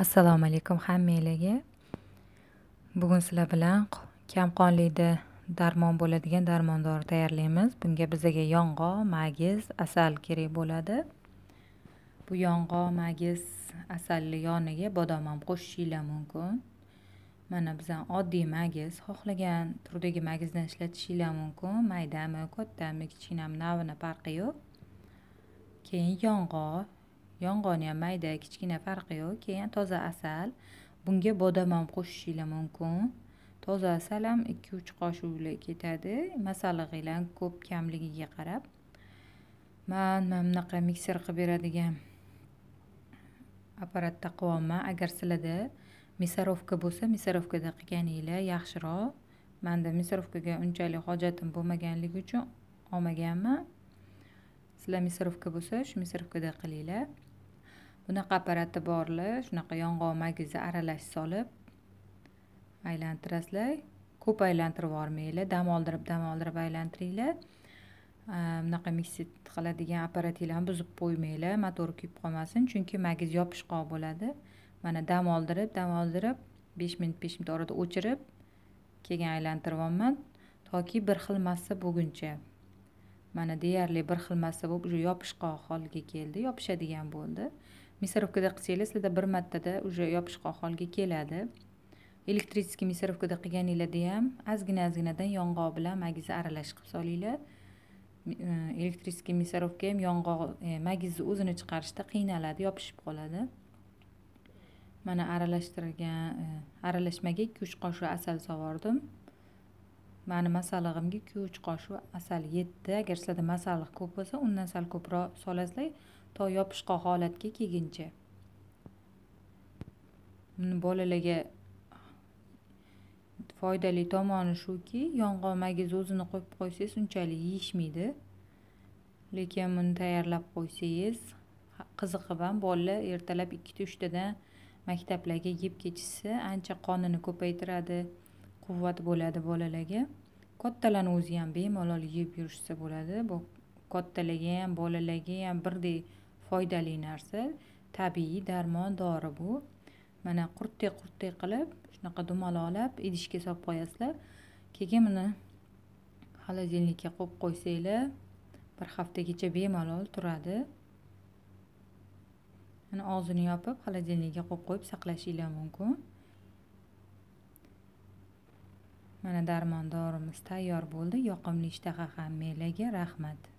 assalomu alaykum hammanglarga bugun sizlar bilan kamqonlikda darmon bo'ladigan darmon dori tayyorlaymiz bunga bizaga yong'oq magiz asal kerak bo'ladi bu yong'oq magiz asalni yoniga bodom ham qo'shishinglar mumkin mana bizan oddiy magiz xohlagan turdagi magizni ishlatishinglar mumkin maydami kattami kichkinami navini farqi yo'q keyin yong'oq yong'on ham mayda kichkina farqi yo'q keyin toza asal bunga bodom ham qo'shishinglar mumkin toza asal ham ikki uch qoshivla ketadi masallig'inglar ko'p kamligiga qarab man mana bunaqa mikser qilib beradigan apparatda qilyapman agar sizlarda misarovka bo'lsa misarovkada qilganinglar yaxshiroq manda misarovkaga unchalik hojatim bo'lmaganligi uchun olmaganman sizlar misarovka bo'lsa shu misarovkada qilinglar bunaqa apparati borlar shunaqa yong'oq magizni aralash solib aylantirasizlar ko'p aylantirib yubormanglar dam oldirib dam oldirib aylantiringlar э, bunaqa miksit qiladigan apparatinglarni buzib qo'ymanglar motori kuyib qolmasin chunki magiz yopishqoq bo'ladi mana dam oldirib dam oldirib besh minut besh minut orada o'chirib keyin aylantiryapman toki bir xil massa bo'lguncha mana deyarli bir xil massa bo'lib уже yopishqoq holga keldi yopishadigan bo'ldi мясорубкада qilsangiz sizlarda bir martada уже yopishqoq holga keladi elektriskiy мясорубкада qilganinglarda ham ozgina ozginadan yong'oq bilan magizni aralash qilib solinglar e, elektriskiy мясорубка ham yong'oq e, magizni o'zini chiqarishda qiynaladi yopishib qoladi mana aralashtirgan e, aralashmaga ikki uch qoshiq asal sovurdim mani masallig'imga ikki uch qoshiq asal yetdi agar sizlarda masalliq ko'p bo'lsa undan sal ko'proq solasizlar to yopishqoq holatga kelguncha buni bolalarga foydali tomoni shuki yong'oq magiz o'zini qo'yib qo'ysangiz unchalik yeyishmaydi lekin buni tayyorlab qo'ysangiz qiziqib ham bolalar ertalab ikkita uchtadan maktablarga yeb ketishsa ancha qonini ko'paytiradi quvvat bo'ladi bolalarga kattalarni o'zi ham bemalol yeb yurishsa bo'ladi bu kattalarga ham bolalarga ham birdek foydali narsa tabiiy darmon dori bu mana qurtdek qurtdek qilib shunaqa dumaloqlab idishga solib qo'yasizlar keyin buni xolodilnikka qo'yib qo'ysanglar bir haftagacha bemalol turadi mana og'zini yopib xolodilnikka qo'yib qo'yib saqlashinglar mumkin mana darmon dorimiz tayyor bo'ldi yoqimli ishtaha hammalarga rahmat